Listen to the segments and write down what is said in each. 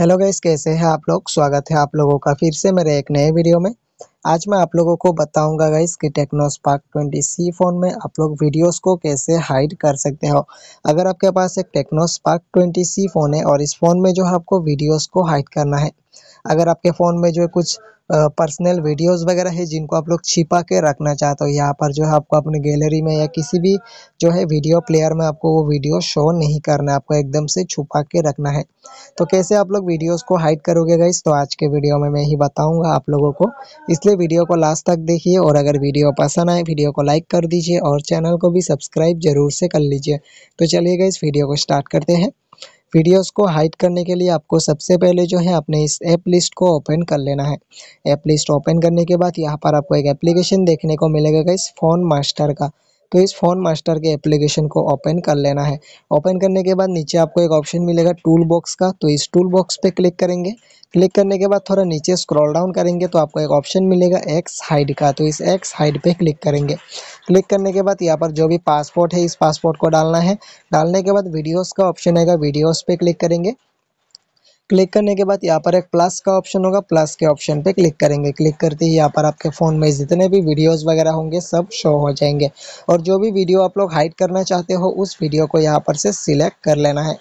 hello guys कैसे हैं आप लोग स्वागत है आप लोगों का फिर से मेरे एक नए वीडियो में आज मैं आप लोगों को बताऊंगा गाइस कि Tecno Spark twenty C phone में आप लोग वीडियोस को कैसे हाइड कर सकते हो अगर आपके पास एक Tecno Spark twenty C phone है और इस फ़ोन में जो है आपको वीडियोस को हाइड करना है अगर आपके फ़ोन में जो है कुछ पर्सनल वीडियोस वगैरह है जिनको आप लोग छिपा के रखना चाहते हो यहाँ पर जो है आपको अपने गैलरी में या किसी भी जो है वीडियो प्लेयर में आपको वो वीडियो शो नहीं करना है आपको एकदम से छुपा के रखना है तो कैसे आप लोग वीडियोज़ को हाइड करोगे गाइस तो आज के वीडियो में मैं ही बताऊँगा आप लोगों को इसलिए वीडियो को लास्ट तक देखिए और अगर वीडियो पसंद आए वीडियो को लाइक कर दीजिए और चैनल को भी सब्सक्राइब जरूर से कर लीजिए तो चलिएगा इस वीडियो को स्टार्ट करते हैं वीडियोस को हाइड करने के लिए आपको सबसे पहले जो है अपने इस ऐप लिस्ट को ओपन कर लेना है ऐप लिस्ट ओपन करने के बाद यहाँ पर आपको एक एप्लीकेशन देखने को मिलेगा इस फ़ोन मास्टर का तो इस फ़ोन मास्टर के एप्लीकेशन को ओपन कर लेना है ओपन करने के बाद नीचे आपको एक ऑप्शन मिलेगा टूल बॉक्स का तो इस टूल बॉक्स पे क्लिक करेंगे क्लिक करने के बाद थोड़ा नीचे स्क्रॉल डाउन करेंगे तो आपको एक ऑप्शन मिलेगा एक्स हाइड का तो इस एक्स हाइड पे क्लिक करेंगे क्लिक करने के बाद यहाँ पर जो भी पासपोर्ट है इस पासपोर्ट को डालना है डालने के बाद वीडियोस का ऑप्शन आएगा वीडियोस पे क्लिक करेंगे क्लिक करने के बाद यहाँ पर एक प्लस का ऑप्शन होगा प्लस के ऑप्शन पे क्लिक करेंगे क्लिक करते ही यहाँ पर आपके फ़ोन में जितने भी वीडियोस वगैरह होंगे सब शो हो जाएंगे और जो भी वीडियो आप लोग हाइड करना चाहते हो उस वीडियो को यहाँ पर से सिलेक्ट कर लेना है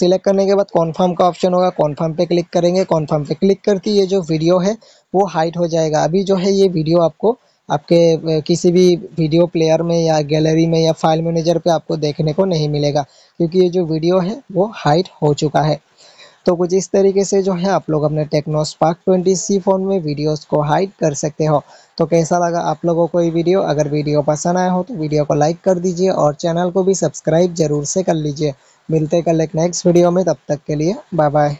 सिलेक्ट करने के बाद कॉन्फर्म का ऑप्शन होगा कॉन्फर्म पर क्लिक करेंगे कॉन्फर्म पर क्लिक करते ही ये जो वीडियो है वो हाइट हो जाएगा अभी जो है ये वीडियो आपको आपके किसी भी वीडियो प्लेयर में या गैलरी में या फाइल मैनेजर पे आपको देखने को नहीं मिलेगा क्योंकि ये जो वीडियो है वो हाइट हो चुका है तो कुछ इस तरीके से जो है आप लोग अपने Tecno Spark twenty C phone में वीडियोस को हाइड कर सकते हो तो कैसा लगा आप लोगों को ये वीडियो अगर वीडियो पसंद आया हो तो वीडियो को लाइक कर दीजिए और चैनल को भी सब्सक्राइब जरूर से कर लीजिए मिलते कल एक नेक्स्ट वीडियो में तब तक के लिए बाय बाय